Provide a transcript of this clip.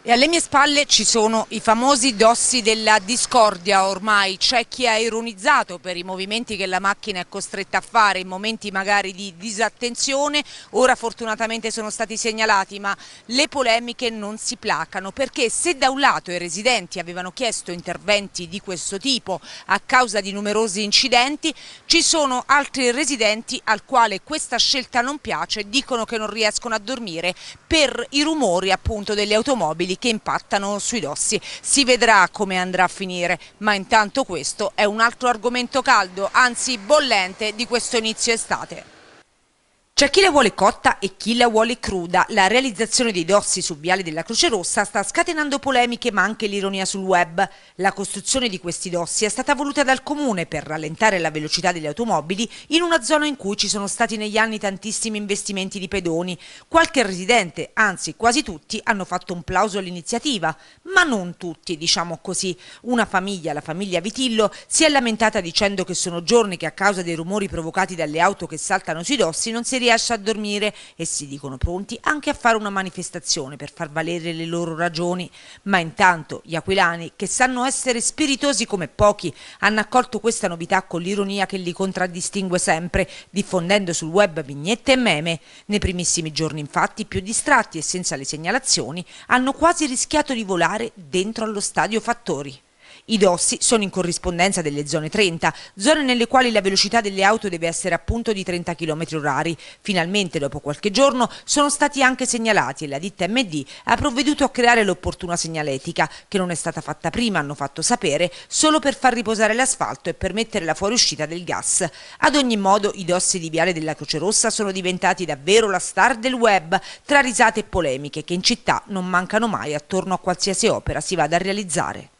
E alle mie spalle ci sono i famosi dossi della discordia ormai, c'è chi ha ironizzato per i movimenti che la macchina è costretta a fare in momenti magari di disattenzione, ora fortunatamente sono stati segnalati, ma le polemiche non si placano perché se da un lato i residenti avevano chiesto interventi di questo tipo a causa di numerosi incidenti, ci sono altri residenti al quale questa scelta non piace, dicono che non riescono a dormire per i rumori appunto delle automobili automobili che impattano sui dossi. Si vedrà come andrà a finire, ma intanto questo è un altro argomento caldo, anzi bollente, di questo inizio estate. C'è chi la vuole cotta e chi la vuole cruda. La realizzazione dei dossi su Viale della Croce Rossa sta scatenando polemiche ma anche l'ironia sul web. La costruzione di questi dossi è stata voluta dal comune per rallentare la velocità delle automobili in una zona in cui ci sono stati negli anni tantissimi investimenti di pedoni. Qualche residente, anzi quasi tutti, hanno fatto un plauso all'iniziativa, ma non tutti, diciamo così. Una famiglia, la famiglia Vitillo, si è lamentata dicendo che sono giorni che a causa dei rumori provocati dalle auto che saltano sui dossi non si riesce riesce a dormire e si dicono pronti anche a fare una manifestazione per far valere le loro ragioni. Ma intanto gli aquilani, che sanno essere spiritosi come pochi, hanno accolto questa novità con l'ironia che li contraddistingue sempre, diffondendo sul web vignette e meme. Nei primissimi giorni infatti, più distratti e senza le segnalazioni, hanno quasi rischiato di volare dentro allo stadio Fattori. I dossi sono in corrispondenza delle zone 30, zone nelle quali la velocità delle auto deve essere appunto di 30 km h Finalmente, dopo qualche giorno, sono stati anche segnalati e la ditta MD ha provveduto a creare l'opportuna segnaletica, che non è stata fatta prima, hanno fatto sapere, solo per far riposare l'asfalto e permettere la fuoriuscita del gas. Ad ogni modo, i dossi di Viale della Croce Rossa sono diventati davvero la star del web, tra risate e polemiche che in città non mancano mai attorno a qualsiasi opera si vada a realizzare.